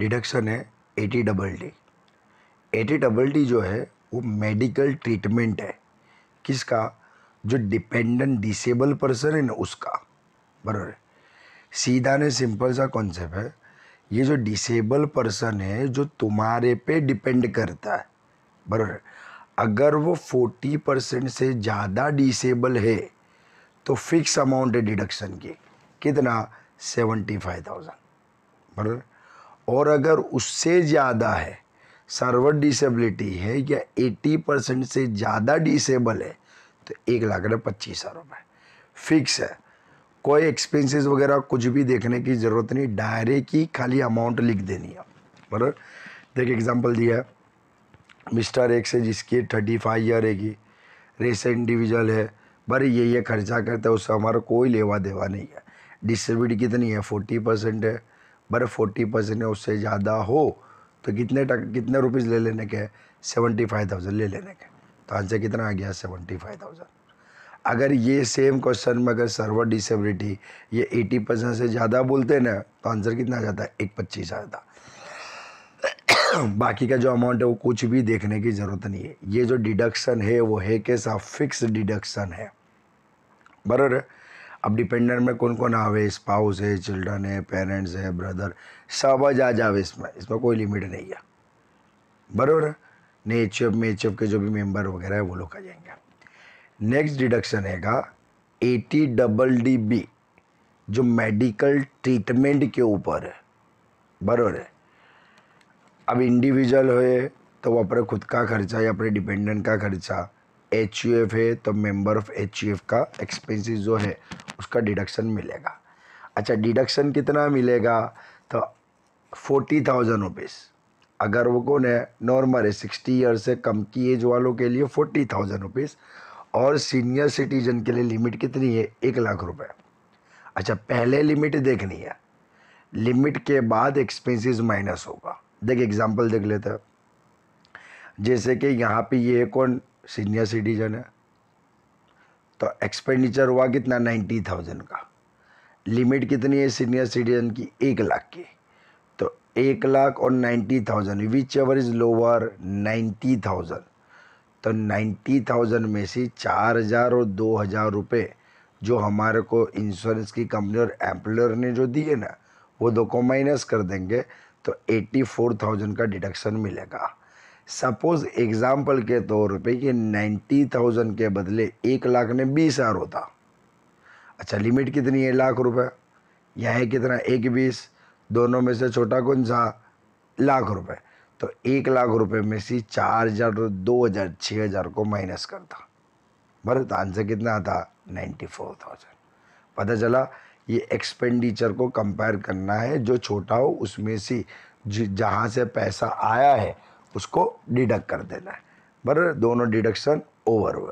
deduction है eighty double D eighty double D जो है वो मेडिकल ट्रीटमेंट है किसका जो डिपेंडेंट डिसेबल पर्सन है ना उसका बराबर है सीधा ने सिंपल सा कॉन्सेप्ट है ये जो डिसेबल पर्सन है जो तुम्हारे पे डिपेंड करता है बराबर है अगर वो फोर्टी परसेंट से ज़्यादा डिसेबल है तो फिक्स अमाउंट है डिडक्शन की कितना सेवेंटी फाइव थाउजेंड बराबर और अगर उससे ज़्यादा है सर्वर डिसेबिलिटी है या 80 परसेंट से ज़्यादा डिसेबल है तो एक लाख रुपये पच्चीस हज़ार रुपये फिक्स है कोई एक्सपेंसेस वगैरह कुछ भी देखने की ज़रूरत नहीं डायरेक्ट ही खाली अमाउंट लिख देनी है बराबर मतलब देख एग्जांपल दिया है मिस्टर एक्स है जिसकी थर्टी फाइव ईयर है रेस इंडिविजुअल है बर ये ये खर्चा करता है उससे हमारा कोई लेवा देवा नहीं है डिसेबिलिटी कितनी है फोर्टी परसेंट है बट फोर्टी परसेंट या उससे ज़्यादा हो तो कितने टक कितने रुपीज़ ले लेने के सेवेंटी फाइव थाउजेंड ले लेने के तो आंसर कितना आ गया सेवेंटी फाइव थाउजेंड अगर ये सेम क्वेश्चन में अगर सर्वर डिसेबिलिटी ये एटी परसेंट से ज़्यादा बोलते हैं ना तो आंसर कितना आ जाता है एक पच्चीस आ जाता बाकी का जो अमाउंट है वो कुछ भी देखने की ज़रूरत नहीं है ये जो डिडक्शन है वो है कैसा फिक्स डिडक्शन है बरबर है अब डिपेंडेंट में कौन कौन आवे स्पाउस है चिल्ड्रन है पेरेंट्स है ब्रदर सब आ जावे इसमें इसमें कोई लिमिट नहीं है बरबर ने एच एफ में एच एफ के जो भी मेंबर वगैरह है वो लोग आ जाएंगे नेक्स्ट डिडक्शन हैगा एटी डबल डी बी जो मेडिकल ट्रीटमेंट के ऊपर है बरबर है अब इंडिविजुअल हो तो वो अपने खुद का खर्चा या अपने डिपेंडेंट का खर्चा एच है तो मेंबर ऑफ एच का एक्सपेंसेस जो है उसका डिडक्शन मिलेगा अच्छा डिडक्शन कितना मिलेगा तो फोर्टी थाउजेंड रुपीज़ अगर वो कौन है नॉर्मल है सिक्सटी ईयर से कम की एज वालों के लिए फोर्टी थाउजेंड रुपीज़ और सीनियर सिटीजन के लिए लिमिट कितनी है एक लाख रुपए अच्छा पहले लिमिट देखनी है लिमिट के बाद एक्सपेंसेस माइनस होगा देख एग्जांपल देख लेते हैं जैसे कि यहाँ पे ये कौन सीनियर सिटीजन है तो एक्सपेंडिचर हुआ कितना नाइन्टी थाउजेंड का लिमिट कितनी है सीनियर सिटीजन की एक लाख की तो एक लाख और ninety thousand whichever is lower ninety thousand तो नाइन्टी थाउजेंड में से चार हज़ार और दो हज़ार रुपये जो हमारे को इंश्योरेंस की कंपनी और एम्प्लॉयर ने जो दिए ना वो दो को माइनस कर देंगे तो एट्टी फोर थाउजेंड का डिडक्शन मिलेगा सपोज एग्ज़ाम्पल के तौर पे कि नाइन्टी थाउजेंड के बदले एक लाख ने बीस हज़ार होता अच्छा लिमिट कितनी है लाख रुपए यह है कितना एक बीस दोनों में से छोटा कौन सा लाख रुपए तो एक लाख रुपए में से चार हज़ार दो हज़ार छः हज़ार को माइनस करता तो आंसर कितना आता नाइन्टी फोर थाउजेंड पता चला ये एक्सपेंडिचर को कंपेयर करना है जो छोटा हो उसमें से जहाँ से पैसा आया है उसको डिडक्ट कर देना है बर दोनों डिडक्शन ओवर हुए